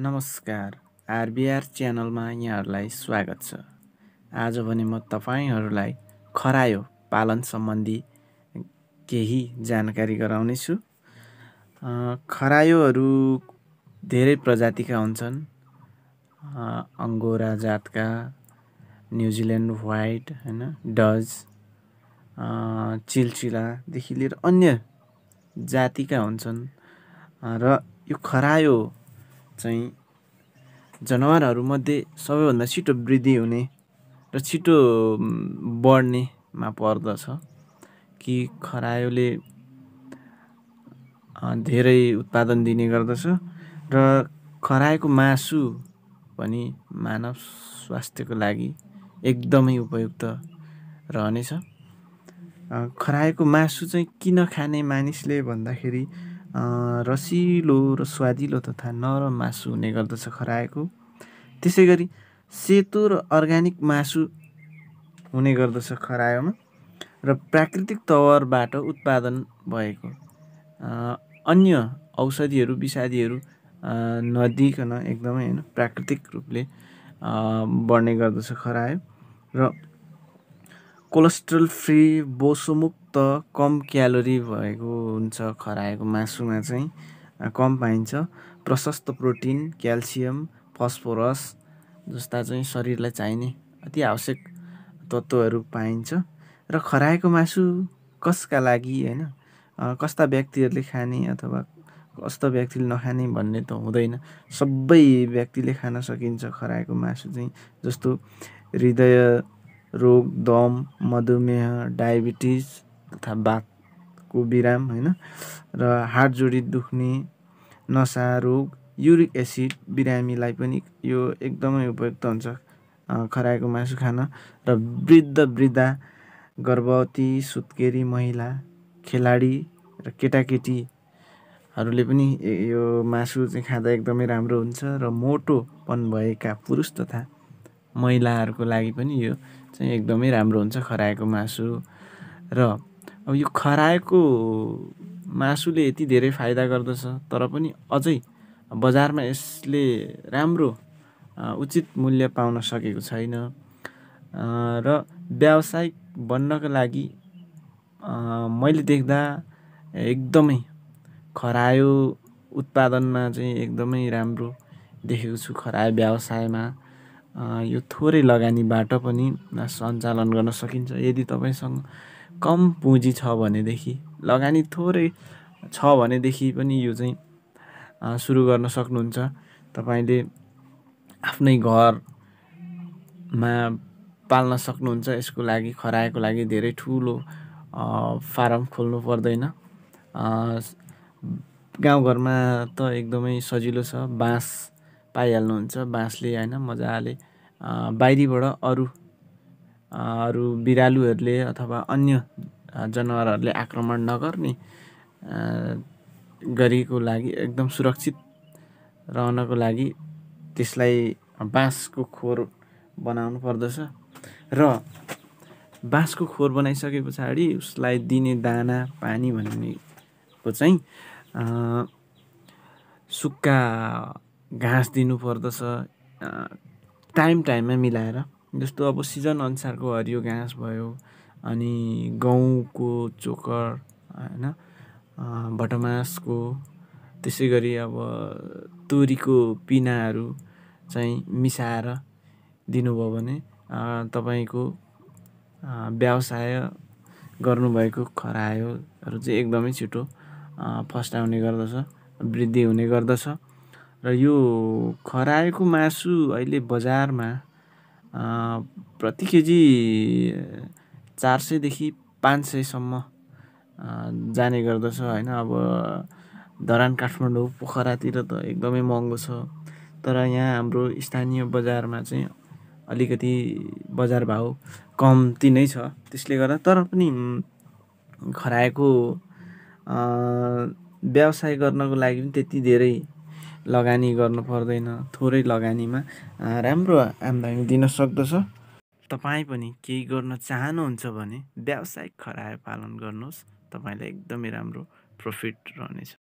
नमस्कार आरबिआर च्यानलमा यहाँहरूलाई स्वागत छ आज भने म तपाईँहरूलाई खरायो पालन सम्बन्धी केही जानकारी छु खरायोहरू धेरै प्रजातिका हुन्छन् अङ्गोरा जातका न्युजिल्यान्ड व्हाइट होइन डज चिलचिलादेखि लिएर अन्य जातिका हुन्छन् र यो खरायो चाहिँ जनावरहरूमध्ये सबैभन्दा छिटो वृद्धि हुने र छिटो बढ्नेमा पर्दछ कि खरायोले धेरै उत्पादन दिने गर्दछ र खरायोको मासु पनि मानव स्वास्थ्यको लागि एकदमै उपयुक्त रहनेछ खरायोको मासु चाहिँ किन खाने मानिसले भन्दाखेरि रसिलो र स्वादिलो तथा नरम मासु हुने गर्दछ खराएको त्यसै गरी सेतो र अर्ग्यानिक मासु हुने गर्दछ खरायोमा र प्राकृतिक तवरबाट उत्पादन भएको अन्य औषधिहरू विषादीहरू नदिइकन एकदमै होइन प्राकृतिक रूपले बढ्ने गर्दछ खरायो र कोलेस्ट्रल फ्री बोसोमुक्त कम क्यालोरी भएको हुन्छ खराएको मासुमा चाहिँ कम पाइन्छ प्रशस्त प्रोटिन क्याल्सियम फस्फोरस जस्ता चाहिँ शरीरलाई चाहिने अति आवश्यक तत्त्वहरू पाइन्छ र खराएको मासु कसका लागि होइन कस्ता व्यक्तिहरूले खाने अथवा कस्तो व्यक्तिले नखाने भन्ने त हुँदैन सबै व्यक्तिले खान सकिन्छ खराएको मासु चाहिँ जस्तो हृदय रोग दम मधुमेह डायबिटिज तथा बातको बिराम होइन र हात जोडी दुख्ने नसा रोग युरिक एसिड बिरामीलाई पनि यो एकदमै उपयुक्त हुन्छ खराएको मासु खान र वृद्ध वृद्धा गर्भवती सुत्केरी महिला खेलाडी र केटाकेटीहरूले पनि यो मासु चाहिँ खाँदा एकदमै राम्रो हुन्छ र मोटोपन भएका पुरुष तथा महिलाहरूको लागि पनि यो चाहिँ एकदमै राम्रो हुन्छ खराएको मासु र अब यो खराएको मासुले यति धेरै फाइदा गर्दछ तर पनि अझै बजारमा यसले राम्रो उचित मूल्य पाउन सकेको छैन र व्यावसायिक बन्नको लागि मैले देख्दा एकदमै खरायो उत्पादनमा चाहिँ एकदमै राम्रो देखेको छु खरायो व्यवसायमा यो थोरै लगानीबाट पनि सञ्चालन गर्न सकिन्छ यदि तपाईँसँग कम पुँजी छ भनेदेखि लगानी थोरै छ भनेदेखि पनि यो चाहिँ सुरु गर्न सक्नुहुन्छ तपाईँले आफ्नै घरमा पाल्न सक्नुहुन्छ यसको लागि खराएको लागि धेरै ठुलो फारम खोल्नु पर्दैन गाउँघरमा त एकदमै सजिलो छ बाँस पाइहाल्नुहुन्छ बाँसले होइन मजाले बाहिरीबाट अरू अरू बिरालुहरूले अथवा अन्य जनावरहरूले आक्रमण नगर्ने गरेको लागि एकदम सुरक्षित रहनको लागि त्यसलाई बाँसको खोर बनाउनु पर्दछ र बाँसको खोर बनाइसके पछाडि उसलाई दिने दाना पानी भन्नेको चाहिँ सुक्खा घाँस दिनुपर्दछ टाइम टाइममा मिलाएर जस्तो अब सिजन अनुसारको हरियो घाँस भयो अनि गहुँको चोकर होइन भटमासको त्यसै गरी अब तोरीको पिनाहरू चाहिँ मिसाएर दिनुभयो भने तपाईँको व्यवसाय गर्नुभएको खरायोहरू चाहिँ एकदमै छिटो फस्टाउने गर्दछ वृद्धि हुने गर्दछ र यो खराएको मासु अहिले बजारमा प्रति केजी चार सयदेखि पाँच सयसम्म जाने गर्दछ होइन अब धरान काठमाडौँ पोखरातिर त एकदमै महँगो छ तर यहाँ हाम्रो स्थानीय बजारमा चाहिँ अलिकति बजार भाउ कम्ती नै छ त्यसले गर्दा तर पनि खराएको व्यवसाय गर्नको लागि पनि त्यति धेरै लगानी गर्नु पर्दैन थोरै लगानीमा राम्रो आम्दानी दिन सक्दछ तपाईँ पनि केही गर्न चाहनुहुन्छ भने व्यावसायिक खरायो पालन गर्नुहोस् तपाईँलाई एकदमै राम्रो प्रफिट रहनेछ